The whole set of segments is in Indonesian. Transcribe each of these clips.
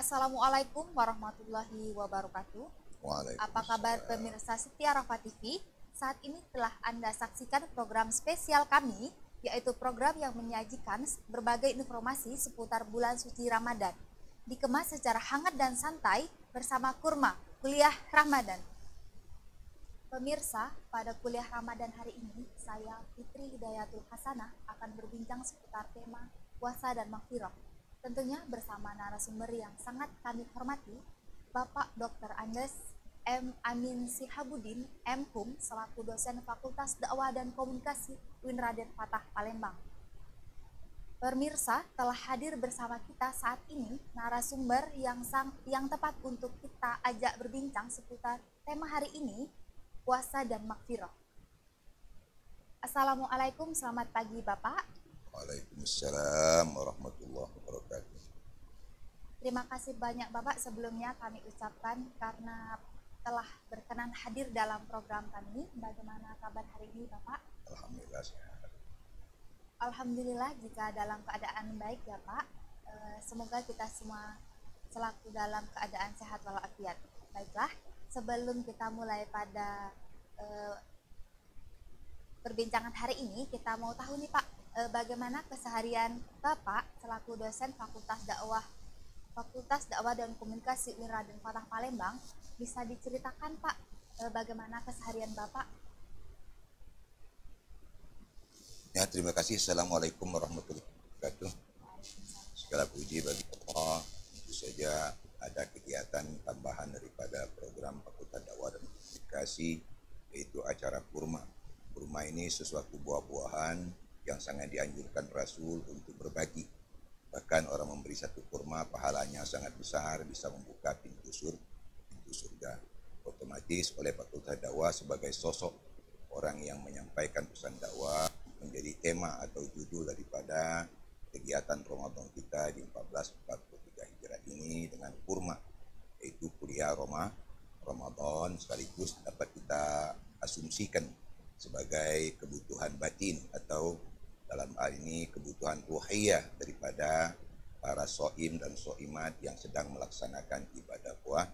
Assalamualaikum warahmatullahi wabarakatuh. Apa kabar pemirsa setia Rafa TV? Saat ini telah Anda saksikan program spesial kami, yaitu program yang menyajikan berbagai informasi seputar bulan suci Ramadan. Dikemas secara hangat dan santai bersama Kurma, Kuliah Ramadan. Pemirsa, pada kuliah Ramadan hari ini, saya Fitri Hidayatul Hasanah akan berbincang seputar tema puasa dan maghfirah Tentunya bersama narasumber yang sangat kami hormati, Bapak Dr. Andes M. Amin Sihabudin, M. Hum, selaku dosen Fakultas Dakwah dan Komunikasi Winraden Fatah Palembang. Pemirsa telah hadir bersama kita saat ini narasumber yang sang, yang tepat untuk kita ajak berbincang seputar tema hari ini, puasa dan makfirah. Assalamualaikum, selamat pagi Bapak. Waalaikumsalam warahmatullahi wabarakatuh. Terima kasih banyak Bapak sebelumnya kami ucapkan karena telah berkenan hadir dalam program kami. Bagaimana kabar hari ini Bapak? Alhamdulillah sehat. Alhamdulillah jika dalam keadaan baik ya Pak. Eh, semoga kita semua selaku dalam keadaan sehat walafiat. Baiklah, sebelum kita mulai pada uh, perbincangan hari ini, kita mau tahu nih Pak, Eh, bagaimana keseharian Bapak selaku dosen Fakultas Dakwah Fakultas Dakwah dan Komunikasi Wira dan Fatah Palembang bisa diceritakan Pak eh, bagaimana keseharian Bapak? Ya, terima kasih. Assalamualaikum warahmatullahi wabarakatuh. Segala puji bagi Allah. Tentu saja ada kegiatan tambahan daripada program Fakultas Dakwah dan Komunikasi yaitu acara kurma. Kurma ini sesuatu buah-buahan yang sangat dianjurkan Rasul untuk berbagi. Bahkan orang memberi satu kurma pahalanya sangat besar bisa membuka pintu surga. Pintu surga. Otomatis oleh Fakultas Dakwah sebagai sosok orang yang menyampaikan pesan dakwah menjadi tema atau judul daripada kegiatan Ramadan kita di 1443 Hijrah ini dengan kurma yaitu kuliah Roma Ramadan sekaligus dapat kita asumsikan sebagai kebutuhan batin atau hal ah, ini kebutuhan ruhiyah daripada para soim dan soimat yang sedang melaksanakan ibadah puah,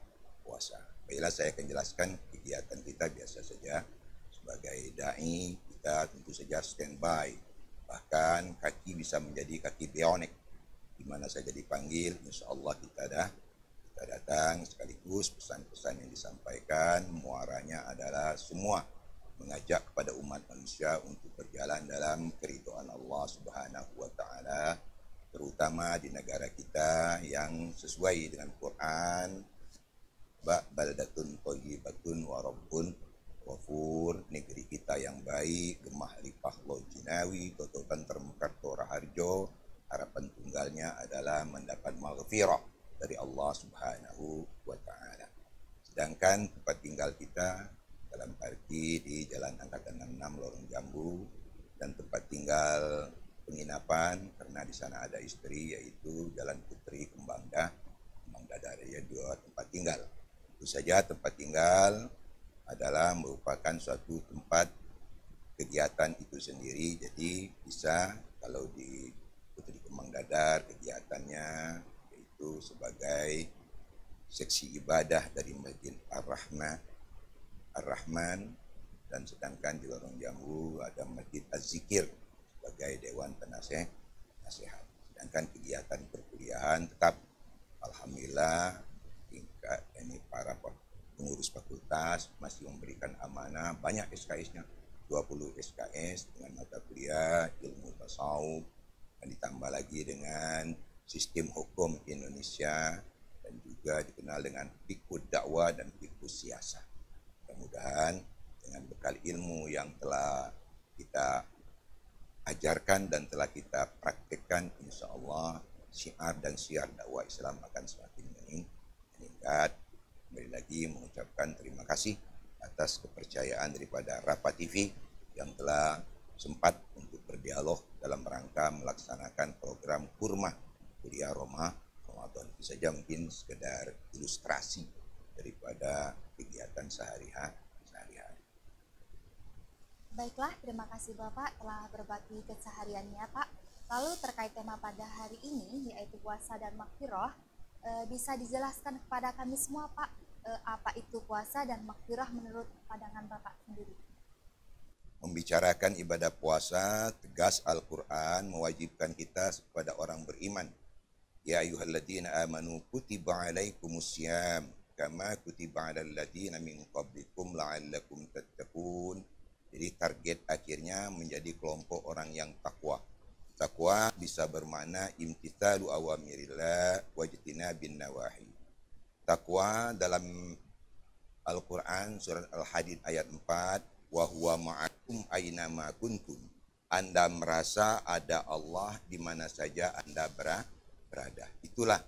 puasa. Baiklah saya akan jelaskan kegiatan kita biasa saja. Sebagai da'i kita tentu saja standby. Bahkan kaki bisa menjadi kaki bionik. Di mana saja dipanggil, insya Allah kita dah kita datang sekaligus pesan-pesan yang disampaikan muaranya adalah semua mengajak kepada umat manusia untuk berjalan dalam keridhaan Allah Subhanahu wa taala terutama di negara kita yang sesuai dengan Quran baldatun thayyibatun wa rabbun wafur negeri kita yang baik gemah ripah lo jinawi totokan termekat tora harjo harapan tunggalnya adalah mendapat maghfirah dari Allah subhanahu wa ta'ala sedangkan tempat tinggal kita dalam arti di Jalan Angkatan 66 Lorong Jambu dan tempat tinggal penginapan karena di sana ada istri yaitu Jalan Putri Kembangda Kembangda dari ya, dua tempat tinggal itu saja tempat tinggal adalah merupakan suatu tempat kegiatan itu sendiri jadi bisa kalau di Putri Kembang Dadar kegiatannya yaitu sebagai seksi ibadah dari Masjid Ar-Rahmah Ar-Rahman dan sedangkan di Lorong Jambu ada Masjid Az-Zikir sebagai Dewan Penasehat Nasihat. Sedangkan kegiatan perkuliahan tetap Alhamdulillah tingkat ini para pengurus fakultas masih memberikan amanah banyak SKS-nya 20 SKS dengan mata kuliah ilmu tasawuf dan ditambah lagi dengan sistem hukum Indonesia dan juga dikenal dengan fikih dakwah dan fikih siasat. Mudah-mudahan dengan bekal ilmu yang telah kita ajarkan dan telah kita praktekkan, insya Allah syiar dan syiar dakwah Islam akan semakin meningkat. Kembali lagi mengucapkan terima kasih atas kepercayaan daripada Rapa TV yang telah sempat untuk berdialog dalam rangka melaksanakan program kurma kuliah Roma Ramadan. bisa saja mungkin sekedar ilustrasi daripada kegiatan sehari-hari. Baiklah, terima kasih Bapak telah berbagi kesehariannya Pak. Lalu terkait tema pada hari ini yaitu puasa dan makfiroh, e, eh, bisa dijelaskan kepada kami semua Pak e, apa itu puasa dan makfiroh menurut pandangan Bapak sendiri? Membicarakan ibadah puasa, tegas Al-Quran mewajibkan kita kepada orang beriman. Ya ayuhalladzina amanu kutiba alaikumusiyam kama kutiba alal ladina min qablikum la'allakum tattaqun. Jadi target akhirnya menjadi kelompok orang yang takwa. Takwa bisa bermakna imtithalu awamirillah wajtina bin nawahi. Takwa dalam Al-Quran surat Al-Hadid ayat 4 wa huwa ma'akum aina ma kuntum. Anda merasa ada Allah di mana saja Anda berada. Itulah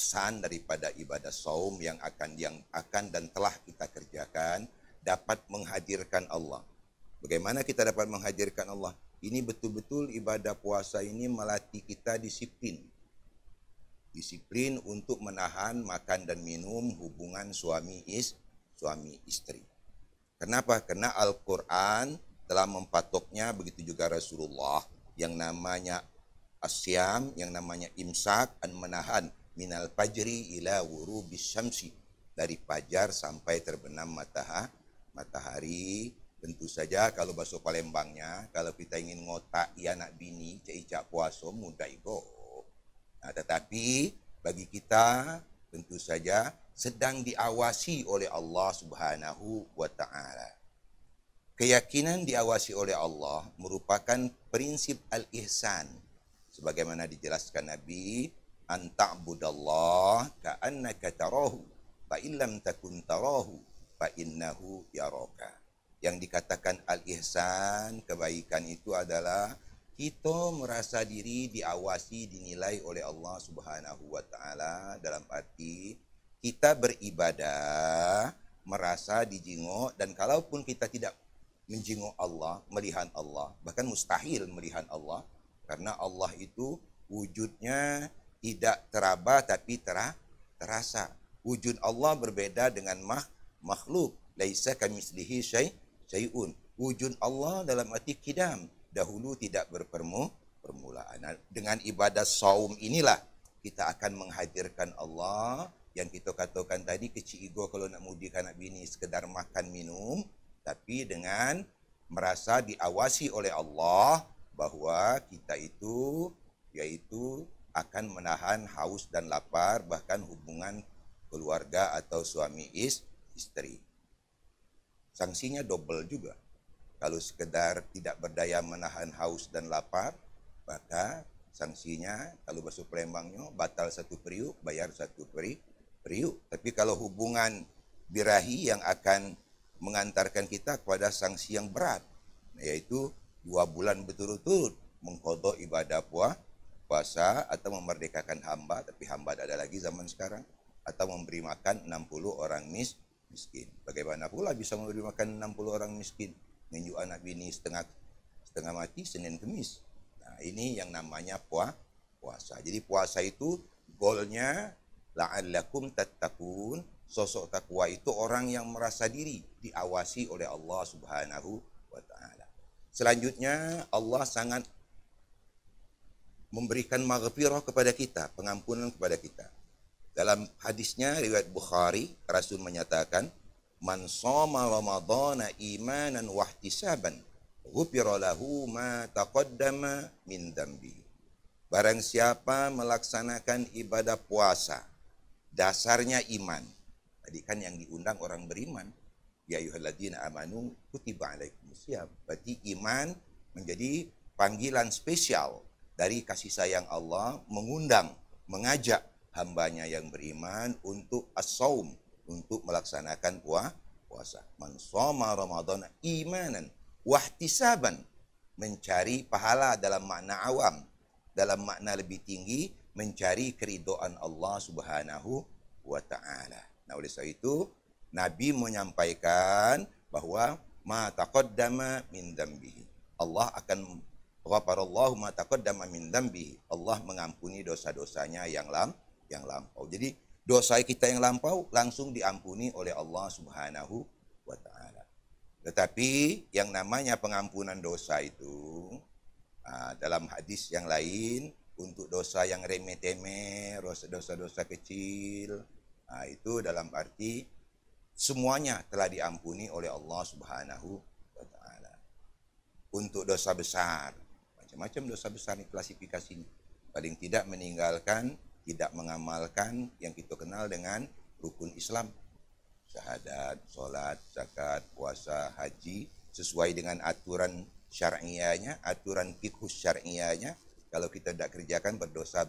pesan daripada ibadah saum yang akan yang akan dan telah kita kerjakan dapat menghadirkan Allah. Bagaimana kita dapat menghadirkan Allah? Ini betul-betul ibadah puasa ini melatih kita disiplin. Disiplin untuk menahan makan dan minum hubungan suami is suami istri. Kenapa? Karena Al-Qur'an telah mempatoknya begitu juga Rasulullah yang namanya asyam, yang namanya imsak dan menahan minal fajri ila wurubis syamsi dari fajar sampai terbenam matahari matahari tentu saja kalau bakso Palembangnya kalau kita ingin ngotak ya anak bini cecak puaso mudai go. nah, tetapi bagi kita tentu saja sedang diawasi oleh Allah Subhanahu wa taala keyakinan diawasi oleh Allah merupakan prinsip al-ihsan sebagaimana dijelaskan Nabi an ta'budallah ka'annaka tarahu fa illam takun tarahu fa innahu yaraka. Yang dikatakan al-ihsan, kebaikan itu adalah kita merasa diri diawasi, dinilai oleh Allah Subhanahu wa taala dalam arti kita beribadah merasa dijengok dan kalaupun kita tidak menjengok Allah, melihat Allah, bahkan mustahil melihat Allah karena Allah itu wujudnya tidak teraba tapi tera, terasa. Wujud Allah berbeda dengan mak, makhluk. Laisa kamislihi syai, syai'un. Wujud Allah dalam arti kidam. Dahulu tidak berpermu, permulaan. Dengan ibadah saum inilah kita akan menghadirkan Allah yang kita katakan tadi kecil ego kalau nak mudikan anak bini sekedar makan minum tapi dengan merasa diawasi oleh Allah bahawa kita itu yaitu akan menahan haus dan lapar, bahkan hubungan keluarga atau suami is, istri. Sanksinya double juga. Kalau sekedar tidak berdaya menahan haus dan lapar, maka sanksinya kalau masuk Palembangnya batal satu periuk, bayar satu peri, periuk. Tapi kalau hubungan birahi yang akan mengantarkan kita kepada sanksi yang berat, yaitu dua bulan berturut-turut mengkodok ibadah puasa, puasa atau memerdekakan hamba tapi hamba tidak ada lagi zaman sekarang atau memberi makan 60 orang mis miskin. Bagaimana pula bisa memberi makan 60 orang miskin? menyu anak bini setengah setengah mati Senin Kemis. Nah, ini yang namanya puah, puasa. Jadi puasa itu golnya la'allakum tattaqun. Sosok takwa itu orang yang merasa diri diawasi oleh Allah Subhanahu wa taala. Selanjutnya Allah sangat memberikan maghfirah kepada kita, pengampunan kepada kita. Dalam hadisnya riwayat Bukhari, Rasul menyatakan, "Man shoma Ramadhana imanan wahtisaban, ghufira lahu ma taqaddama min dambi Barang siapa melaksanakan ibadah puasa, dasarnya iman. Tadi kan yang diundang orang beriman. Ya ayyuhalladzina amanu kutiba alaikumusiyam. Berarti iman menjadi panggilan spesial dari kasih sayang Allah mengundang, mengajak hambanya yang beriman untuk asaum untuk melaksanakan puah, puasa. Man Ramadhan, Ramadan imanan wahtisaban mencari pahala dalam makna awam, dalam makna lebih tinggi mencari keridoan Allah Subhanahu Wataala. Nah oleh sebab itu Nabi menyampaikan bahawa ma taqaddama min dambihi. Allah akan Ghafarallahu ma taqaddama min dambi. Allah mengampuni dosa-dosanya yang lam yang lampau. Jadi dosa kita yang lampau langsung diampuni oleh Allah Subhanahu wa taala. Tetapi yang namanya pengampunan dosa itu dalam hadis yang lain untuk dosa yang remeh-temeh, dosa-dosa kecil, nah, itu dalam arti semuanya telah diampuni oleh Allah Subhanahu wa taala. Untuk dosa besar, macam-macam dosa besar nih klasifikasinya. Paling tidak meninggalkan, tidak mengamalkan yang kita kenal dengan rukun Islam. Syahadat, sholat, zakat, puasa, haji, sesuai dengan aturan syariahnya, aturan fikhus syariahnya. Kalau kita tidak kerjakan berdosa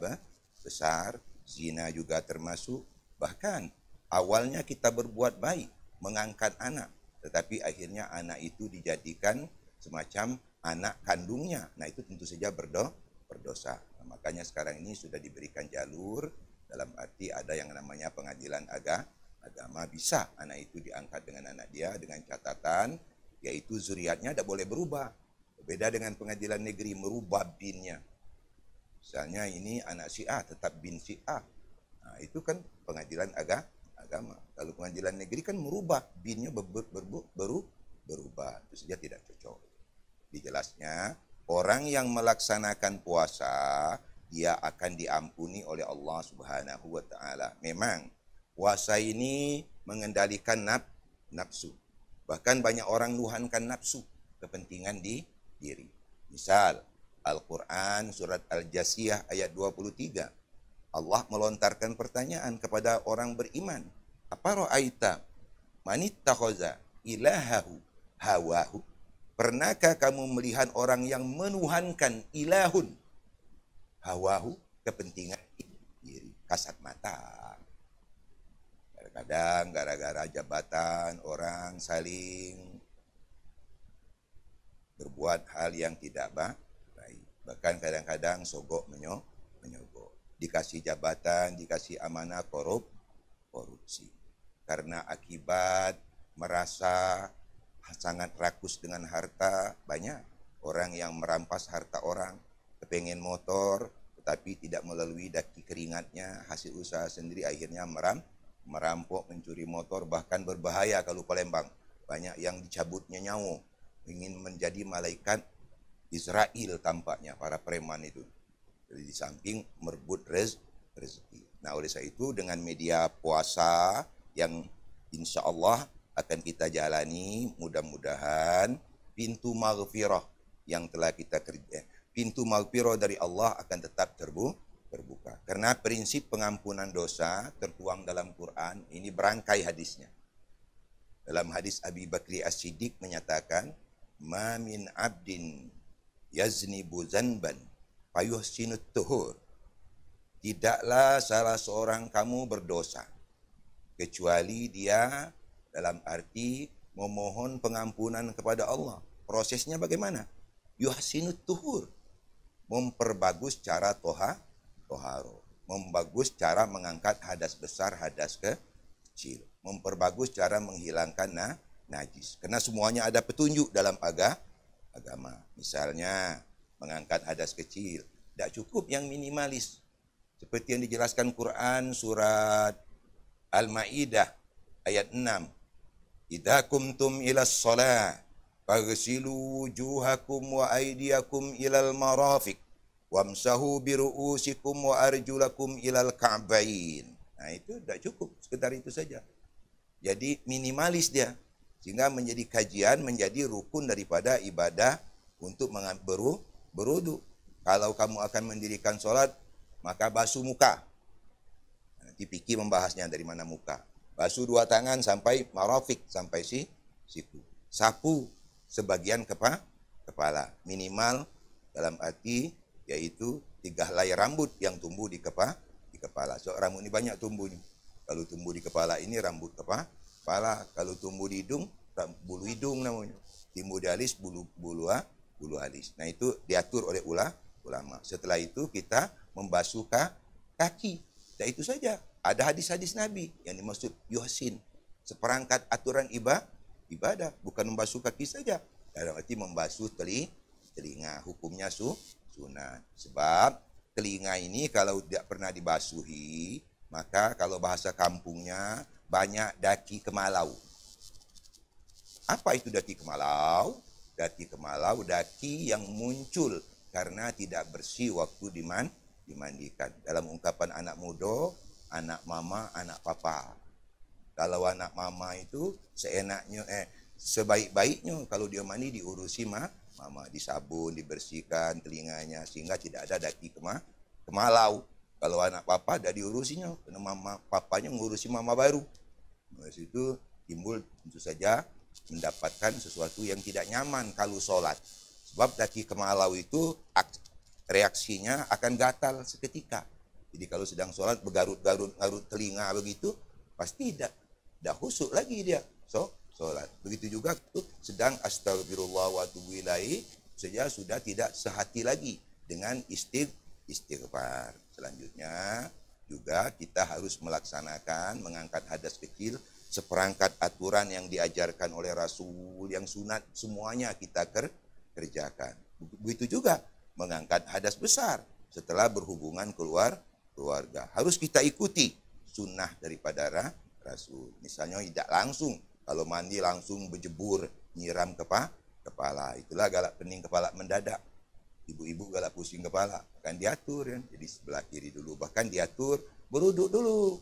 besar, zina juga termasuk. Bahkan awalnya kita berbuat baik, mengangkat anak, tetapi akhirnya anak itu dijadikan semacam anak kandungnya. Nah itu tentu saja berdo, berdosa. Nah, makanya sekarang ini sudah diberikan jalur dalam arti ada yang namanya pengadilan aga, agama bisa anak itu diangkat dengan anak dia dengan catatan yaitu zuriatnya tidak boleh berubah. Beda dengan pengadilan negeri merubah binnya. Misalnya ini anak si A tetap bin si A. Nah, itu kan pengadilan aga, agama. Kalau pengadilan negeri kan merubah binnya ber, ber, ber, ber, berubah. Itu saja tidak cocok dijelasnya orang yang melaksanakan puasa dia akan diampuni oleh Allah Subhanahu wa taala. Memang puasa ini mengendalikan naf nafsu. Bahkan banyak orang nuhankan nafsu kepentingan di diri. Misal Al-Qur'an surat Al-Jasiyah ayat 23. Allah melontarkan pertanyaan kepada orang beriman. Apa ro'aita manittakhaza ilahahu hawahu? Pernahkah kamu melihat orang yang menuhankan ilahun? Hawahu kepentingan diri, kasat mata. Kadang-kadang gara-gara jabatan orang saling berbuat hal yang tidak baik. Bahkan kadang-kadang sogok menyogok. Dikasih jabatan, dikasih amanah korup, korupsi. Karena akibat merasa sangat rakus dengan harta banyak orang yang merampas harta orang kepengen motor tetapi tidak melalui daki keringatnya hasil usaha sendiri akhirnya meram merampok mencuri motor bahkan berbahaya kalau Palembang banyak yang dicabutnya nyawa ingin menjadi malaikat Israel tampaknya para preman itu jadi di samping merebut rez rezeki nah oleh saya itu dengan media puasa yang insya Allah akan kita jalani mudah-mudahan pintu maghfirah yang telah kita kerja eh, pintu maghfirah dari Allah akan tetap terbu terbuka karena prinsip pengampunan dosa tertuang dalam Quran ini berangkai hadisnya dalam hadis Abi Bakri As-Siddiq menyatakan mamin abdin yaznibu zanban fayuhsinut tuhur tidaklah salah seorang kamu berdosa kecuali dia dalam arti memohon pengampunan kepada Allah. Prosesnya bagaimana? Yuhsinut tuhur. Memperbagus cara toha, toharo. Membagus cara mengangkat hadas besar, hadas kecil. Memperbagus cara menghilangkan najis. Karena semuanya ada petunjuk dalam aga, agama. Misalnya mengangkat hadas kecil. Tidak cukup yang minimalis. Seperti yang dijelaskan Quran surat Al-Ma'idah ayat 6 Idza kumtum ilas shalah faghsilu wujuhakum wa aydiyakum ilal marafiq wamsahu bi ru'usikum wa arjulakum ilal ka'bain. Nah, itu tidak cukup, sekedar itu saja. Jadi minimalis dia sehingga menjadi kajian menjadi rukun daripada ibadah untuk beru, berudu. Kalau kamu akan mendirikan sholat, maka basuh muka. Nanti pikir membahasnya dari mana muka. Basuh dua tangan sampai marofik, sampai si siku. Sapu sebagian kepa, kepala. Minimal dalam arti yaitu tiga helai rambut yang tumbuh di kepa, di kepala. So, rambut ini banyak tumbuhnya. Kalau tumbuh di kepala ini rambut kepa, kepala. Kalau tumbuh di hidung, bulu hidung namanya. Timbul di alis, bulu, bulu, bulu alis. Nah itu diatur oleh ulama. Setelah itu kita membasuh kaki. Nah, itu saja. Ada hadis-hadis Nabi yang dimaksud yuhsin. Seperangkat aturan ibadah, ibadah bukan membasuh kaki saja. Dalam arti membasuh teli, telinga. Hukumnya su, sunat. Sebab telinga ini kalau tidak pernah dibasuhi, maka kalau bahasa kampungnya banyak daki kemalau. Apa itu daki kemalau? Daki kemalau, daki yang muncul karena tidak bersih waktu diman, dimandikan. Dalam ungkapan anak muda, anak mama, anak papa. Kalau anak mama itu seenaknya eh sebaik-baiknya kalau dia mandi diurusi mah mama disabun, dibersihkan telinganya sehingga tidak ada daki kema kemalau. Kalau anak papa ada diurusinya, karena mama papanya ngurusi mama baru. Dari nah, situ timbul tentu saja mendapatkan sesuatu yang tidak nyaman kalau sholat. Sebab daki kemalau itu reaksinya akan gatal seketika. Jadi kalau sedang sholat bergarut-garut garut telinga begitu, pasti tidak tidak husuk lagi dia. So, sholat. Begitu juga itu sedang astagfirullah wa tubuhilai, saja sudah tidak sehati lagi dengan istir istighfar. Selanjutnya juga kita harus melaksanakan mengangkat hadas kecil seperangkat aturan yang diajarkan oleh Rasul yang sunat semuanya kita ker kerjakan. Begitu juga mengangkat hadas besar setelah berhubungan keluar keluarga. Harus kita ikuti sunnah daripada Rasul. Misalnya tidak langsung, kalau mandi langsung berjebur, nyiram kepa, kepala. Itulah galak pening kepala mendadak. Ibu-ibu galak pusing kepala, akan diatur ya. Jadi sebelah kiri dulu, bahkan diatur beruduk dulu.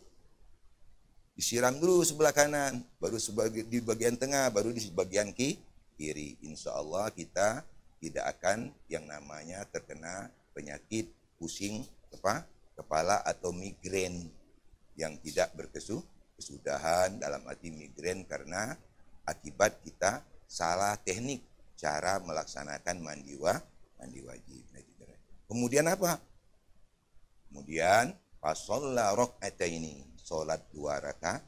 Disiram dulu sebelah kanan, baru sebagi, di bagian tengah, baru di bagian ki, kiri. Insya Allah kita tidak akan yang namanya terkena penyakit pusing kepala kepala atau migrain yang tidak berkesudahan dalam arti migrain karena akibat kita salah teknik cara melaksanakan mandi wa, mandi wajib. Nah gitu, Kemudian apa? Kemudian fasolla ete ini solat dua rakaat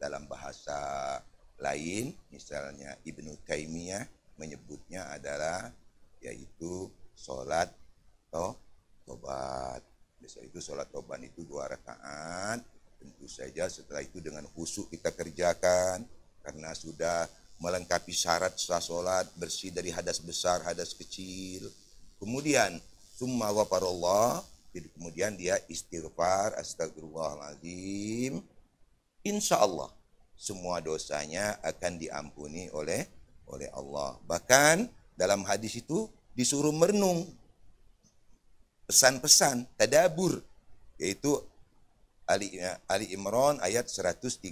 dalam bahasa lain misalnya Ibnu Taimiyah menyebutnya adalah yaitu solat toh tobat setelah itu sholat toban itu dua rakaat. Tentu saja setelah itu dengan khusyuk kita kerjakan karena sudah melengkapi syarat sah sholat bersih dari hadas besar, hadas kecil. Kemudian summa ghafarallah jadi kemudian dia istighfar astagfirullahalazim. Insya Allah semua dosanya akan diampuni oleh oleh Allah. Bahkan dalam hadis itu disuruh merenung pesan-pesan tadabur yaitu Ali, Ali Imran ayat 135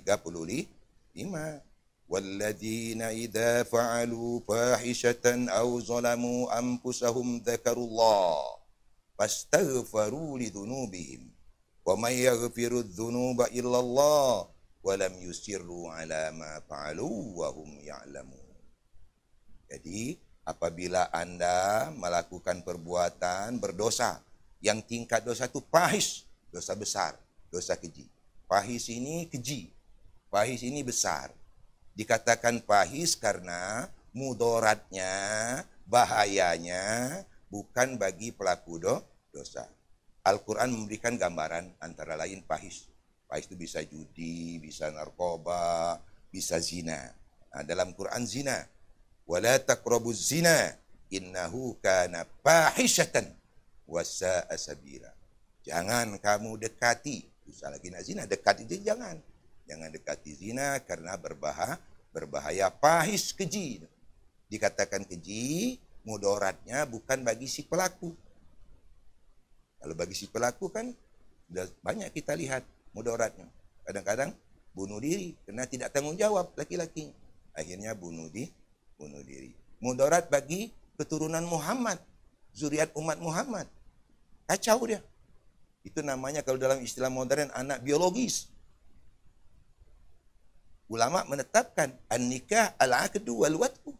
walladzina idza fa'alu fahishatan aw zalamu anfusahum dzakarullah fastaghfiru lidzunubihim wa may yaghfiru dzunuba illallah wa lam yusirru ala ma fa'alu wa hum ya'lamun jadi apabila anda melakukan perbuatan berdosa Yang tingkat dosa itu pahis, dosa besar, dosa keji. Pahis ini keji, pahis ini besar. Dikatakan pahis karena mudoratnya, bahayanya bukan bagi pelaku do, dosa. Al-Quran memberikan gambaran antara lain pahis. Pahis itu bisa judi, bisa narkoba, bisa zina. Nah, dalam Quran zina. Wala taqrabuz zina innahu kana fahishatan wasa asabira. Jangan kamu dekati. Usah lagi zina, dekat itu jangan. Jangan dekati zina karena berbahaya, berbahaya pahis keji. Dikatakan keji, mudoratnya bukan bagi si pelaku. Kalau bagi si pelaku kan sudah banyak kita lihat mudaratnya. Kadang-kadang bunuh diri karena tidak tanggung jawab laki-laki. Akhirnya bunuh diri, bunuh diri. Mudarat bagi keturunan Muhammad, zuriat umat Muhammad. Kacau dia. Itu namanya kalau dalam istilah modern anak biologis. Ulama menetapkan an-nikah al kedua wal watu.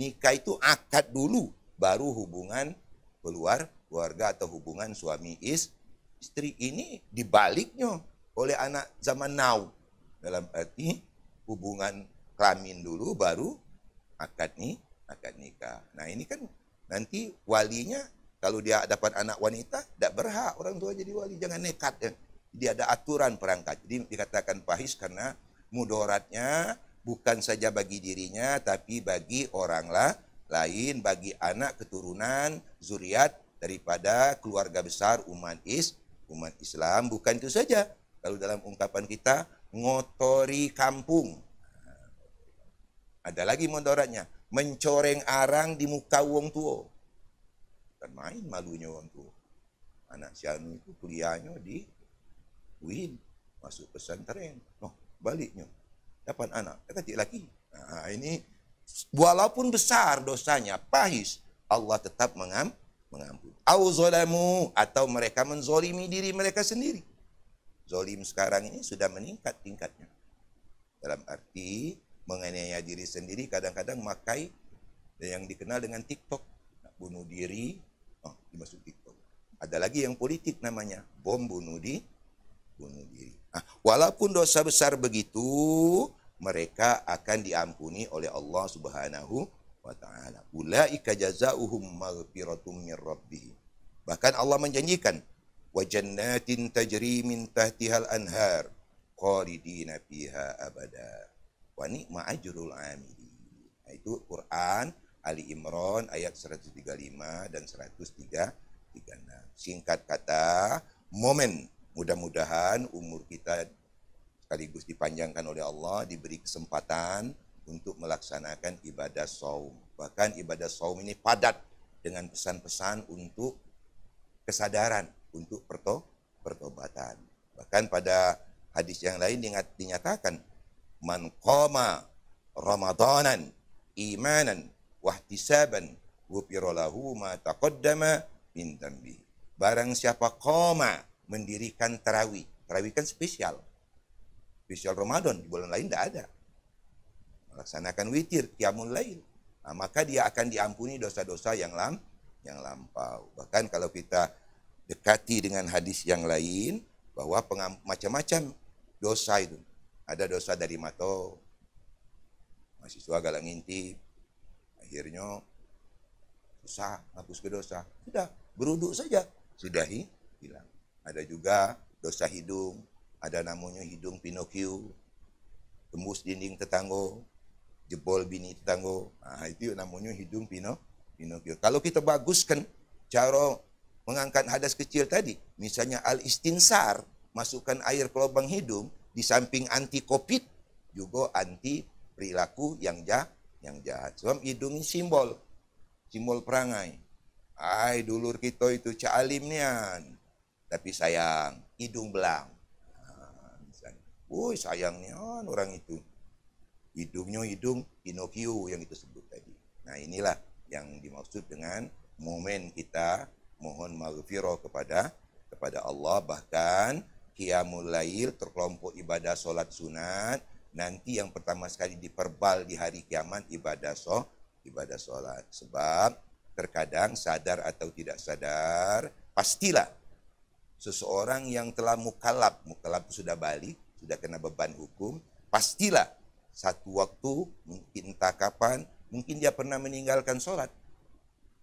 Nikah itu akad dulu baru hubungan keluar keluarga atau hubungan suami is, istri ini dibaliknya oleh anak zaman now dalam arti hubungan kelamin dulu baru akad nih akad nikah. Nah ini kan nanti walinya kalau dia dapat anak wanita, tidak berhak orang tua jadi wali. Jangan nekat. Ya. Dia ada aturan perangkat. Jadi dikatakan pahis karena mudoratnya bukan saja bagi dirinya, tapi bagi orang lain, bagi anak keturunan, zuriat daripada keluarga besar umat is, umat Islam. Bukan itu saja. Kalau dalam ungkapan kita, ngotori kampung. Ada lagi mudoratnya, mencoreng arang di muka wong tua main malunya waktu anak si Anu itu kuliahnya di UIN masuk pesantren oh baliknya dapat anak kecil lagi nah ini walaupun besar dosanya pahis Allah tetap mengam mengampuni au zolamu atau mereka menzolimi diri mereka sendiri zolim sekarang ini sudah meningkat tingkatnya dalam arti menganiaya diri sendiri kadang-kadang makai yang dikenal dengan TikTok bunuh diri oh, dimasuk itu ada lagi yang politik namanya bom bunuh di bunuh diri nah, walaupun dosa besar begitu mereka akan diampuni oleh Allah Subhanahu wa taala ulaika jazaohum maghfiratum min rabbihim bahkan Allah menjanjikan wa jannatin tajri min tahtihal anhar qalidina fiha abada wa ni'ma ajrul amilin nah, itu Quran Ali Imron ayat 135 dan 136. Singkat kata, momen mudah-mudahan umur kita sekaligus dipanjangkan oleh Allah, diberi kesempatan untuk melaksanakan ibadah saum. Bahkan ibadah saum ini padat dengan pesan-pesan untuk kesadaran, untuk pertobatan. Bahkan pada hadis yang lain dinyatakan man qama ramadanan imanan wahtisaban wupirolahu ma taqaddama min dambi. Barang siapa koma mendirikan tarawih. Tarawih kan spesial. Spesial Ramadan di bulan lain tidak ada. Melaksanakan witir, Kiamun lain. Nah, maka dia akan diampuni dosa-dosa yang lam yang lampau. Bahkan kalau kita dekati dengan hadis yang lain bahwa macam-macam dosa itu. Ada dosa dari mato, mahasiswa galang intip, akhirnya susah ngapus ke dosa sudah beruduk saja sudah hilang ada juga dosa hidung ada namanya hidung Pinocchio tembus dinding tetanggo jebol bini tetanggo nah, itu namanya hidung Pino Pinocchio kalau kita baguskan cara mengangkat hadas kecil tadi misalnya al istinsar masukkan air ke lubang hidung di samping anti covid juga anti perilaku yang jahat yang jahat. Sebab hidung ini simbol, simbol perangai. Ai dulur kita itu calim nian. Tapi sayang, hidung belang. Nah, misalnya, woi sayang nian orang itu. Hidungnya hidung Pinocchio yang kita sebut tadi. Nah inilah yang dimaksud dengan momen kita mohon maghfirah kepada kepada Allah bahkan qiyamul lail terkelompok ibadah solat sunat nanti yang pertama sekali diperbal di hari kiamat ibadah soh, ibadah sholat. Sebab terkadang sadar atau tidak sadar, pastilah seseorang yang telah mukalab, mukalab sudah balik, sudah kena beban hukum, pastilah satu waktu, mungkin entah kapan, mungkin dia pernah meninggalkan sholat.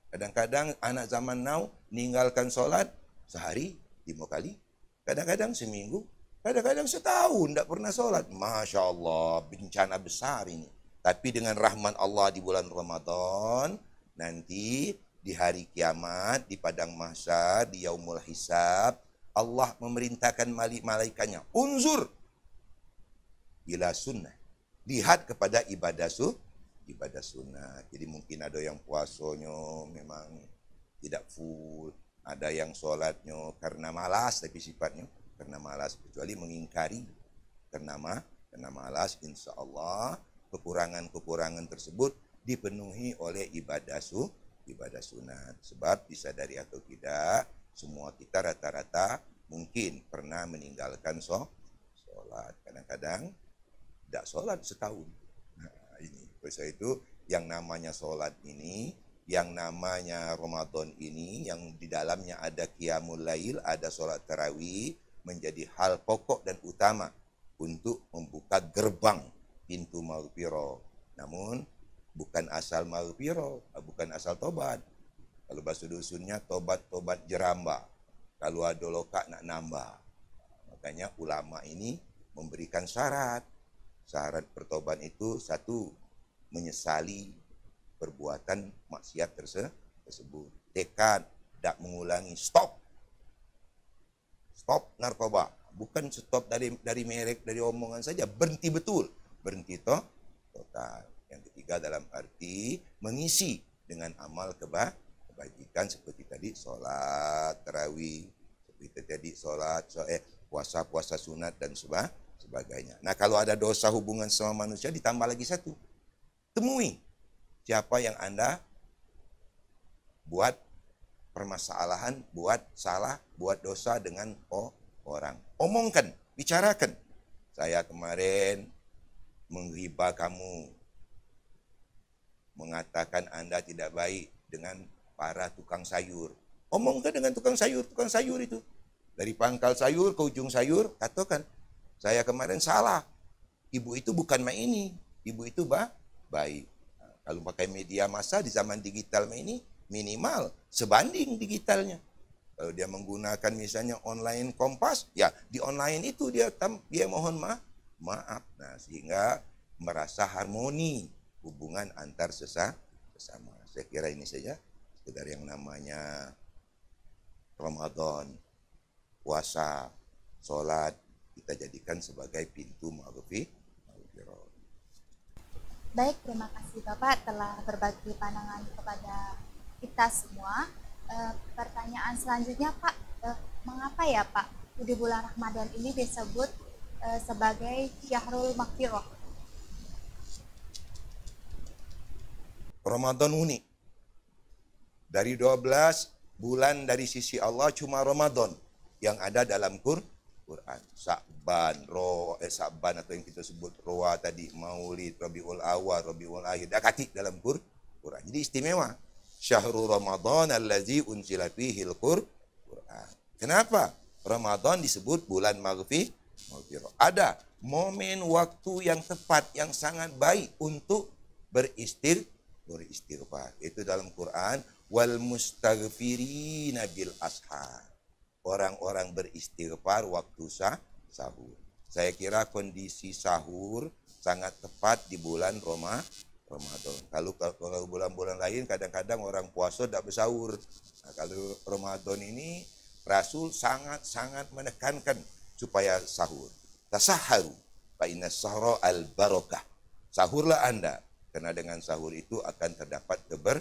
Kadang-kadang anak zaman now meninggalkan sholat sehari, lima kali, kadang-kadang seminggu, Kadang-kadang setahun tidak pernah sholat. Masya Allah, bencana besar ini. Tapi dengan rahmat Allah di bulan Ramadan, nanti di hari kiamat, di padang mahsyar, di yaumul hisab, Allah memerintahkan malaikatnya, unzur Bila sunnah. Lihat kepada ibadah su, ibadah sunnah. Jadi mungkin ada yang puasonya memang tidak full, ada yang sholatnya karena malas tapi sifatnya karena malas kecuali mengingkari karena ma karena malas insya Allah kekurangan-kekurangan tersebut dipenuhi oleh ibadah su ibadah sunat sebab bisa dari atau tidak semua kita rata-rata mungkin pernah meninggalkan so sholat kadang-kadang tidak sholat setahun nah, ini bisa itu yang namanya sholat ini yang namanya Ramadan ini yang di dalamnya ada Qiyamul Lail, ada sholat tarawih, menjadi hal pokok dan utama untuk membuka gerbang pintu maupiro. Namun bukan asal maupiro, bukan asal tobat. Kalau bahasa dusunnya tobat-tobat jeramba. Kalau ada loka nak nambah. Makanya ulama ini memberikan syarat. Syarat pertobatan itu satu menyesali perbuatan maksiat tersebut. Tekad tidak mengulangi, stop stop narkoba bukan stop dari dari merek dari omongan saja berhenti betul berhenti toh total yang ketiga dalam arti mengisi dengan amal keba kebajikan seperti tadi sholat terawih seperti tadi sholat so, eh, puasa puasa sunat dan sebah, sebagainya nah kalau ada dosa hubungan sama manusia ditambah lagi satu temui siapa yang anda buat permasalahan, buat salah, buat dosa dengan oh, orang. Omongkan, bicarakan. Saya kemarin mengriba kamu. Mengatakan Anda tidak baik dengan para tukang sayur. Omongkan dengan tukang sayur, tukang sayur itu. Dari pangkal sayur ke ujung sayur, katakan, saya kemarin salah. Ibu itu bukan main ini, ibu itu bah, baik. kalau pakai media massa di zaman digital ini, minimal sebanding digitalnya. Kalau dia menggunakan misalnya online Kompas, ya di online itu dia tam, dia mohon ma maaf. Nah, sehingga merasa harmoni hubungan antar sesama. Saya kira ini saja sekedar yang namanya Ramadan, puasa, sholat kita jadikan sebagai pintu ma'rufi Baik, terima kasih Bapak telah berbagi pandangan kepada kita semua. E, pertanyaan selanjutnya Pak, e, mengapa ya Pak di bulan Ramadan ini disebut e, sebagai Syahrul Makfirah? Ramadan unik. Dari 12 bulan dari sisi Allah cuma Ramadan yang ada dalam Quran. Sa'ban, Ro, eh, Sa'ban atau yang kita sebut Roa tadi, Maulid, Rabiul Awal, Rabiul Akhir, Dakati dalam Quran. Jadi istimewa syahrul Ramadan allazi unzila fihil Qur'an. Kenapa? Ramadan disebut bulan maghfirah. Ada momen waktu yang tepat yang sangat baik untuk beristir beristighfar. Itu dalam Quran wal mustaghfirina bil ashar. Orang-orang beristighfar waktu sah, sahur. Saya kira kondisi sahur sangat tepat di bulan Roma Ramadan. Kalau kalau bulan-bulan lain kadang-kadang orang puasa tidak bersahur Nah, kalau Ramadan ini Rasul sangat-sangat menekankan supaya sahur. Tasaharu fa inna sahra al barakah. Sahurlah Anda karena dengan sahur itu akan terdapat keber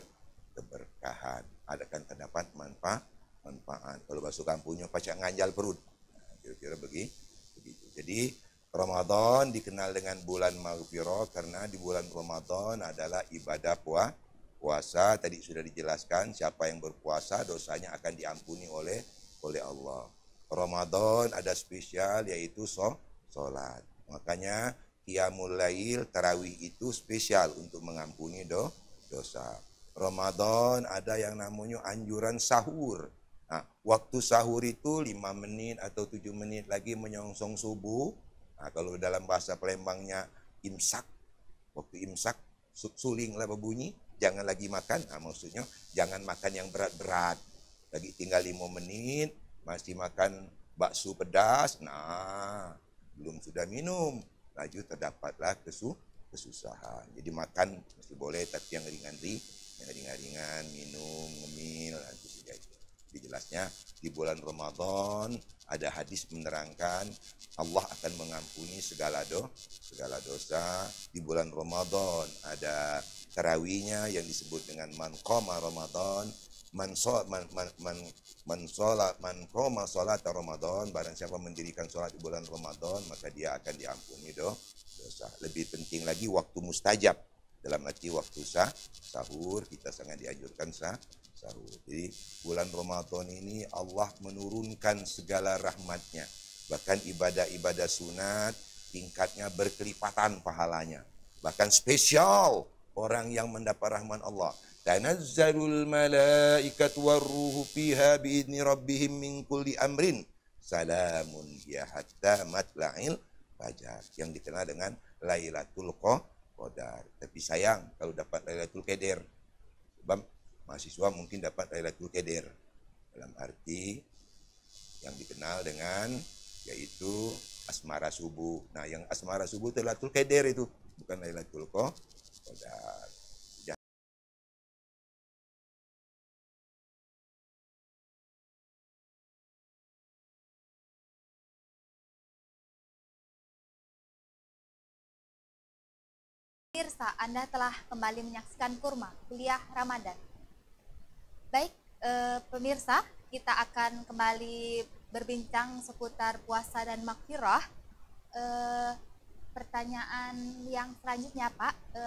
keberkahan, akan terdapat manfaat manfaat. Kalau masuk kampungnya pacak nganjal perut. Nah, kira-kira nah, begitu. Jadi Ramadan dikenal dengan bulan Maghfirah karena di bulan Ramadan adalah ibadah puah, puasa. Tadi sudah dijelaskan siapa yang berpuasa dosanya akan diampuni oleh oleh Allah. Ramadan ada spesial yaitu so, sholat. Makanya Qiyamul Lail Tarawih itu spesial untuk mengampuni do, dosa. Ramadan ada yang namanya anjuran sahur. Nah, waktu sahur itu 5 menit atau 7 menit lagi menyongsong subuh Nah, kalau dalam bahasa Palembangnya imsak, waktu imsak suling lah berbunyi, jangan lagi makan. Nah, maksudnya jangan makan yang berat-berat. Lagi tinggal lima menit, masih makan bakso pedas, nah belum sudah minum, laju terdapatlah kesu kesusahan. Jadi makan masih boleh, tapi yang ringan-ringan, yang ringan-ringan, minum, ngemil, itu dijelasnya jelasnya di bulan Ramadan ada hadis menerangkan Allah akan mengampuni segala do, segala dosa di bulan Ramadan. Ada tarawihnya yang disebut dengan man qama Ramadan man so, man man man man sholat man qama salat Ramadan barang siapa mendirikan salat di bulan Ramadan maka dia akan diampuni do dosa. Lebih penting lagi waktu mustajab dalam arti waktu sah, sahur kita sangat dianjurkan sah, sahur. Jadi bulan Ramadan ini Allah menurunkan segala rahmatnya. Bahkan ibadah-ibadah sunat tingkatnya berkelipatan pahalanya. Bahkan spesial orang yang mendapat rahmat Allah. Tanazzalul malaikat warruhu fiha biidni rabbihim min kulli amrin. Salamun ya hatta matla'il fajar. Yang dikenal dengan Lailatul Qadar. Tapi sayang kalau dapat Lailatul Qadar mahasiswa mungkin dapat Lailatul Qadar dalam arti yang dikenal dengan yaitu asmara subuh. Nah, yang asmara subuh itu Lailatul Qadar itu, bukan Lailatul Qadar. Pemirsa, Anda telah kembali menyaksikan Kurma Kuliah Ramadan Baik, e, pemirsa, kita akan kembali berbincang seputar puasa dan makfirah. E, pertanyaan yang selanjutnya, Pak. E,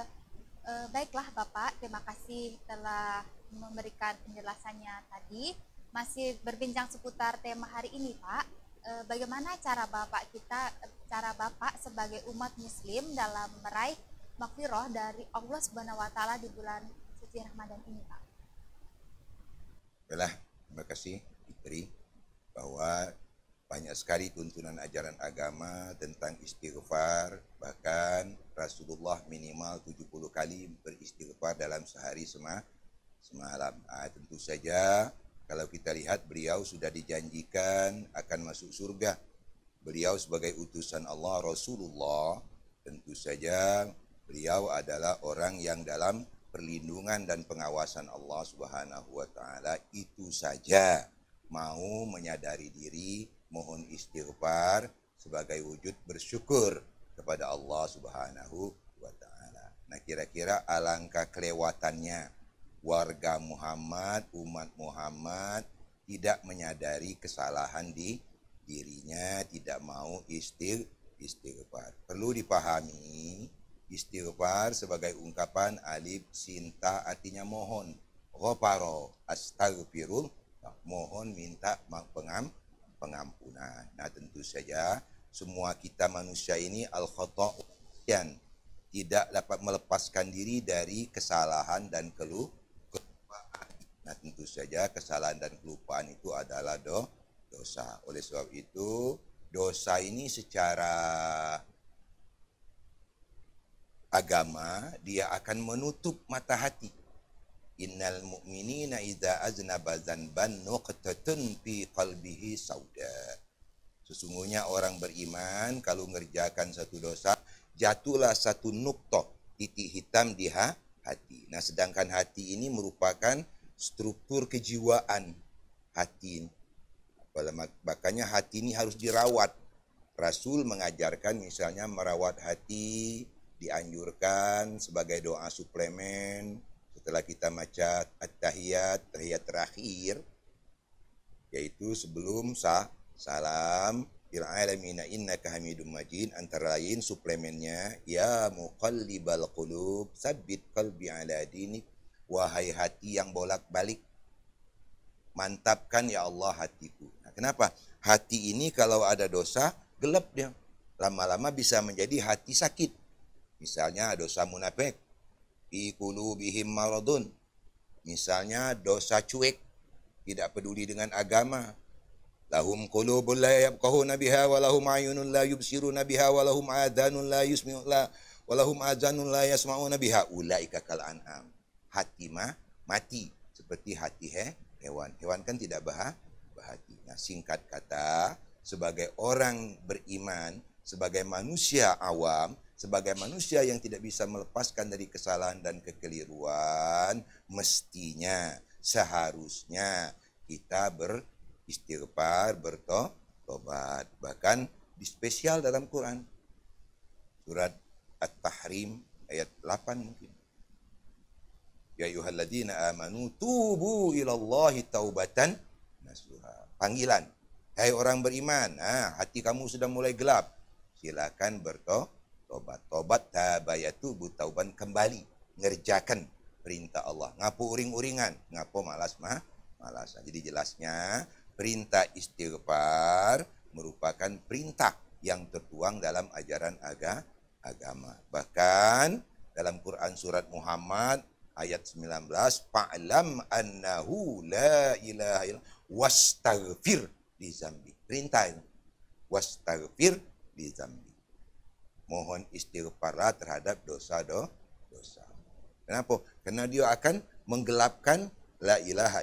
e, baiklah, Bapak, terima kasih telah memberikan penjelasannya tadi. Masih berbincang seputar tema hari ini, Pak. E, bagaimana cara Bapak kita, cara Bapak sebagai umat Muslim dalam meraih makfirah dari Allah Subhanahu wa taala di bulan suci Ramadan ini, Pak? Baiklah, terima kasih diberi bahwa banyak sekali tuntunan ajaran agama tentang istighfar bahkan Rasulullah minimal 70 kali beristighfar dalam sehari sema semalam nah, tentu saja kalau kita lihat beliau sudah dijanjikan akan masuk surga beliau sebagai utusan Allah Rasulullah tentu saja beliau adalah orang yang dalam perlindungan dan pengawasan Allah Subhanahu wa taala itu saja mau menyadari diri mohon istighfar sebagai wujud bersyukur kepada Allah Subhanahu wa taala. Nah, kira-kira alangkah kelewatannya warga Muhammad, umat Muhammad tidak menyadari kesalahan di dirinya, tidak mau istighfar. Perlu dipahami Istighfar sebagai ungkapan alif sinta artinya mohon. Ghafaro astagfirul mohon minta pengam, pengampunan. Nah tentu saja semua kita manusia ini al khotobian tidak dapat melepaskan diri dari kesalahan dan keluh Nah tentu saja kesalahan dan kelupaan itu adalah do, dosa. Oleh sebab itu dosa ini secara agama, dia akan menutup mata hati. Innal mu'minina idza aznaba dzanban nuqtatun fi qalbihi sauda. Sesungguhnya orang beriman kalau ngerjakan satu dosa, jatuhlah satu nukto, titik hitam di hati. Nah, sedangkan hati ini merupakan struktur kejiwaan hati ini. Makanya hati ini harus dirawat. Rasul mengajarkan misalnya merawat hati dianjurkan sebagai doa suplemen setelah kita baca at-tahiyat, tahiyat terakhir yaitu sebelum sah salam fil alamina innaka hamidum majid antara lain suplemennya ya muqallibal qulub sabbit qalbi ala dinik wahai hati yang bolak-balik mantapkan ya Allah hatiku. Nah, kenapa? Hati ini kalau ada dosa gelap dia. Lama-lama bisa menjadi hati sakit Misalnya dosa munafik, fi qulubihim maradun. Misalnya dosa cuek, tidak peduli dengan agama. Lahum qulubul la yabqahuna biha wa lahum ayunun la yubsiruna biha wa lahum adhanun la yusmi'u la wa lahum adhanun la yasma'una biha ulaika kal an'am. Hati mah mati seperti hati he, hewan. Hewan kan tidak bah bahati. Nah, singkat kata, sebagai orang beriman, sebagai manusia awam, sebagai manusia yang tidak bisa melepaskan dari kesalahan dan kekeliruan, mestinya seharusnya kita beristighfar, bertobat. Bahkan di spesial dalam Quran. Surat At-Tahrim ayat 8 mungkin. Ya ayyuhalladzina amanu tubu ilallahi taubatan nasuha. Panggilan. Hai hey, orang beriman, nah, hati kamu sudah mulai gelap. Silakan bertobat tobat. Tobat tabayatu butauban kembali ngerjakan perintah Allah. Ngapu uring-uringan, ngapu malas mah malas. Jadi jelasnya perintah istighfar merupakan perintah yang tertuang dalam ajaran aga, agama. Bahkan dalam Quran surat Muhammad ayat 19 fa'lam annahu la ilaha illallah wastaghfir di zambi. Perintah itu. Wastaghfir di zambi mohon istighfarlah terhadap dosa do, dosa. Kenapa? Karena dia akan menggelapkan la ilaha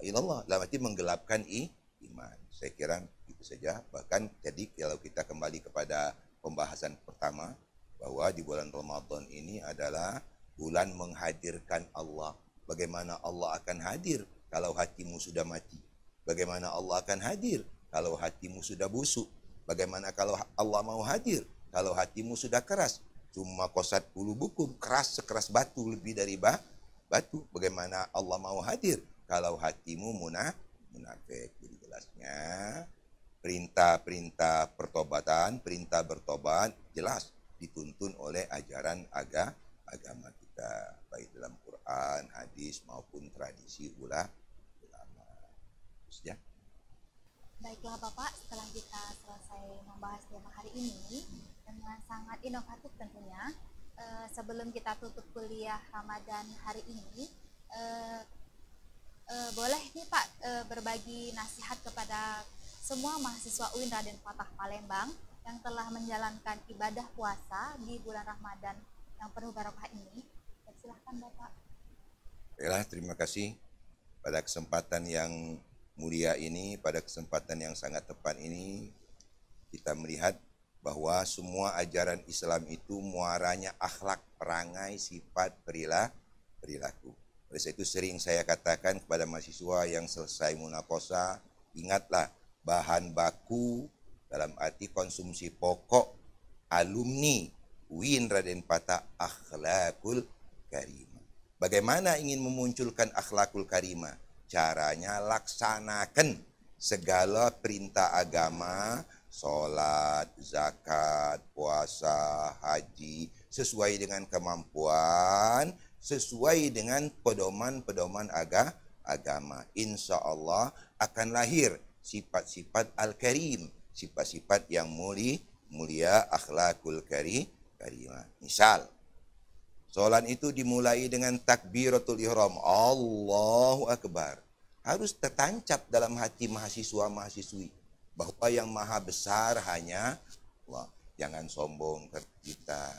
illallah. Dalam arti menggelapkan i, iman. Saya kira itu saja. Bahkan jadi kalau kita kembali kepada pembahasan pertama bahwa di bulan Ramadan ini adalah bulan menghadirkan Allah. Bagaimana Allah akan hadir kalau hatimu sudah mati? Bagaimana Allah akan hadir kalau hatimu sudah busuk? Bagaimana kalau Allah mau hadir kalau hatimu sudah keras, cuma kosat bulu bukum, keras sekeras batu lebih dari bah, batu. Bagaimana Allah mau hadir? Kalau hatimu munaf, munafik. Jadi jelasnya perintah-perintah pertobatan, perintah bertobat jelas dituntun oleh ajaran aga, agama kita baik dalam Quran, hadis maupun tradisi ulama. Terus ya. Baiklah Bapak, setelah kita selesai membahas tema hari ini dengan sangat inovatif tentunya, E, sebelum kita tutup kuliah Ramadan hari ini, e, e, boleh nih Pak e, berbagi nasihat kepada semua mahasiswa UIN Raden Fatah Palembang yang telah menjalankan ibadah puasa di bulan Ramadan yang penuh barokah ini. Ya, silahkan Bapak. Baiklah, terima kasih pada kesempatan yang mulia ini pada kesempatan yang sangat tepat ini kita melihat bahwa semua ajaran Islam itu muaranya akhlak, perangai, sifat, perilah perilaku. Oleh itu sering saya katakan kepada mahasiswa yang selesai munakosa, ingatlah bahan baku dalam arti konsumsi pokok alumni Win Raden Pata akhlakul karimah. Bagaimana ingin memunculkan akhlakul karimah? caranya laksanakan segala perintah agama, sholat, zakat, puasa, haji, sesuai dengan kemampuan, sesuai dengan pedoman-pedoman aga, agama. Insya Allah akan lahir sifat-sifat Al-Karim, sifat-sifat yang muli, mulia, akhlakul kari, karimah. Misal, Soalan itu dimulai dengan takbiratul ihram. Allahu Akbar. Harus tertancap dalam hati mahasiswa-mahasiswi. Bahwa yang maha besar hanya Allah. Jangan sombong karena kita.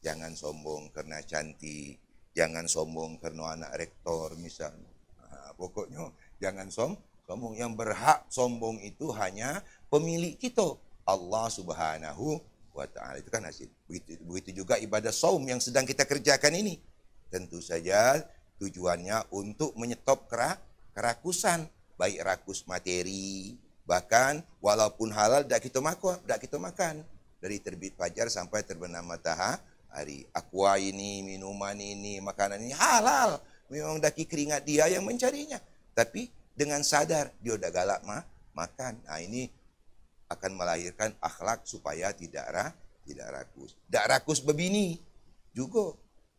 Jangan sombong karena cantik. Jangan sombong karena anak rektor misalnya. Nah, pokoknya jangan som sombong. Yang berhak sombong itu hanya pemilik kita. Allah subhanahu wa taala. Itu kan hasil. Begitu begitu juga ibadah saum yang sedang kita kerjakan ini. Tentu saja tujuannya untuk menyetop kerak kerakusan, baik rakus materi, bahkan walaupun halal tidak kita makan, tidak kita makan dari terbit fajar sampai terbenam matahari. Aqua ini, minuman ini, makanan ini halal. Memang daki keringat dia yang mencarinya. Tapi dengan sadar dia udah galak mah makan. Nah ini akan melahirkan akhlak supaya tidak ra, tidak rakus. Tidak rakus bebini juga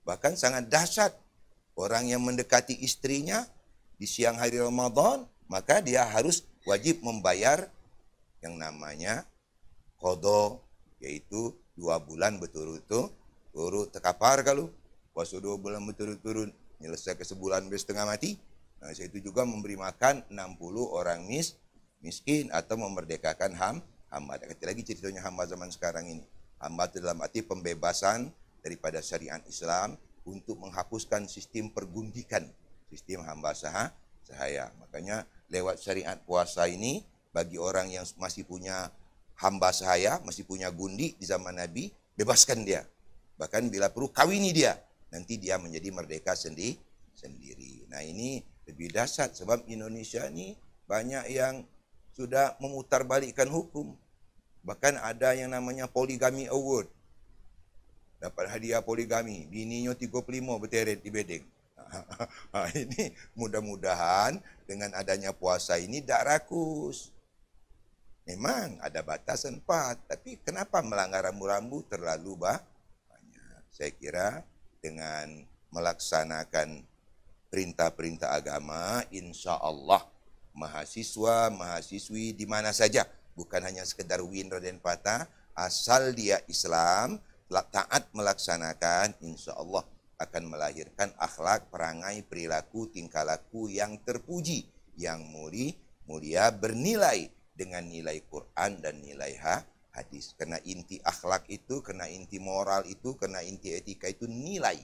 bahkan sangat dahsyat. Orang yang mendekati istrinya di siang hari Ramadan, maka dia harus wajib membayar yang namanya kodo, yaitu dua bulan berturut-turut, baru terkapar kalau puasa dua bulan berturut-turut, nyelesai ke sebulan setengah mati. Nah, saya itu juga memberi makan 60 orang mis miskin atau memerdekakan ham hamba. Dan lagi ceritanya hamba zaman sekarang ini. Hamba itu dalam arti pembebasan daripada syariat Islam untuk menghapuskan sistem pergundikan, sistem hamba saha, sahaya. Makanya lewat syariat puasa ini bagi orang yang masih punya hamba sahaya, masih punya gundi di zaman Nabi, bebaskan dia. Bahkan bila perlu kawini dia. Nanti dia menjadi merdeka sendiri. sendiri. Nah ini lebih dasar sebab Indonesia ini banyak yang sudah memutarbalikkan hukum. Bahkan ada yang namanya poligami award. Dapat hadiah poligami, bininya 35 berteret di bedeng. ini mudah-mudahan dengan adanya puasa ini tak rakus. Memang ada batasan empat, tapi kenapa melanggar rambu-rambu terlalu bah? banyak? Saya kira dengan melaksanakan perintah-perintah agama, insya Allah mahasiswa, mahasiswi di mana saja, bukan hanya sekedar Winra dan Pata, asal dia Islam, taat melaksanakan, insya Allah akan melahirkan akhlak, perangai, perilaku, tingkah laku yang terpuji, yang muri, mulia, bernilai dengan nilai Quran dan nilai hadis. Kena inti akhlak itu, kena inti moral itu, kena inti etika itu nilai.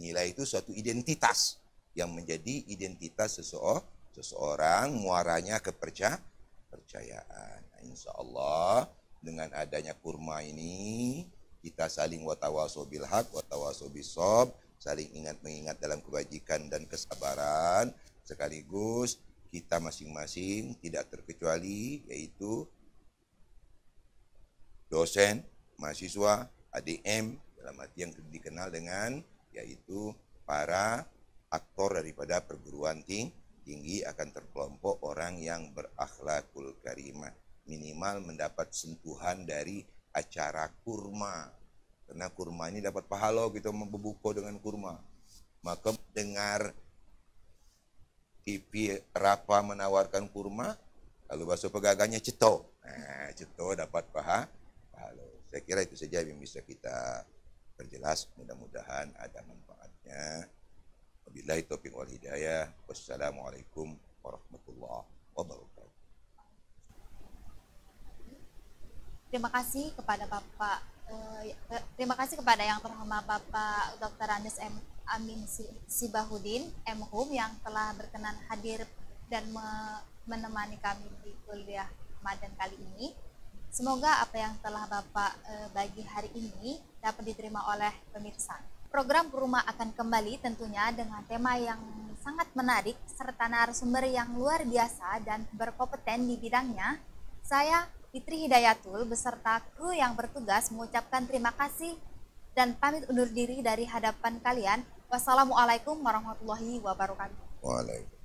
Nilai itu suatu identitas yang menjadi identitas seseorang seseorang muaranya kepercayaan, percayaan. Nah, insya Allah dengan adanya kurma ini kita saling watawaso hak watawaso bisob saling ingat mengingat dalam kebajikan dan kesabaran sekaligus kita masing-masing tidak terkecuali yaitu dosen, mahasiswa, ADM dalam arti yang dikenal dengan yaitu para aktor daripada perguruan tinggi tinggi akan terkelompok orang yang berakhlakul karimah minimal mendapat sentuhan dari acara kurma karena kurma ini dapat pahala kita gitu, membuka dengan kurma maka dengar TV rafa menawarkan kurma lalu bahasa pegagannya ceto nah ceto dapat paha pahala saya kira itu saja yang bisa kita perjelas mudah-mudahan ada manfaatnya Wabillahi taufiq wal hidayah. Wassalamualaikum warahmatullahi wabarakatuh. Terima kasih kepada Bapak eh, ya, terima kasih kepada yang terhormat Bapak Dr. Andes M. Amin Sibahudin MHUM yang telah berkenan hadir dan menemani kami di kuliah Ramadan kali ini. Semoga apa yang telah Bapak eh, bagi hari ini dapat diterima oleh pemirsa. Program rumah akan kembali tentunya dengan tema yang sangat menarik serta narasumber yang luar biasa dan berkompeten di bidangnya. Saya Fitri Hidayatul beserta kru yang bertugas mengucapkan terima kasih dan pamit undur diri dari hadapan kalian. Wassalamualaikum warahmatullahi wabarakatuh. Waalaikumsalam.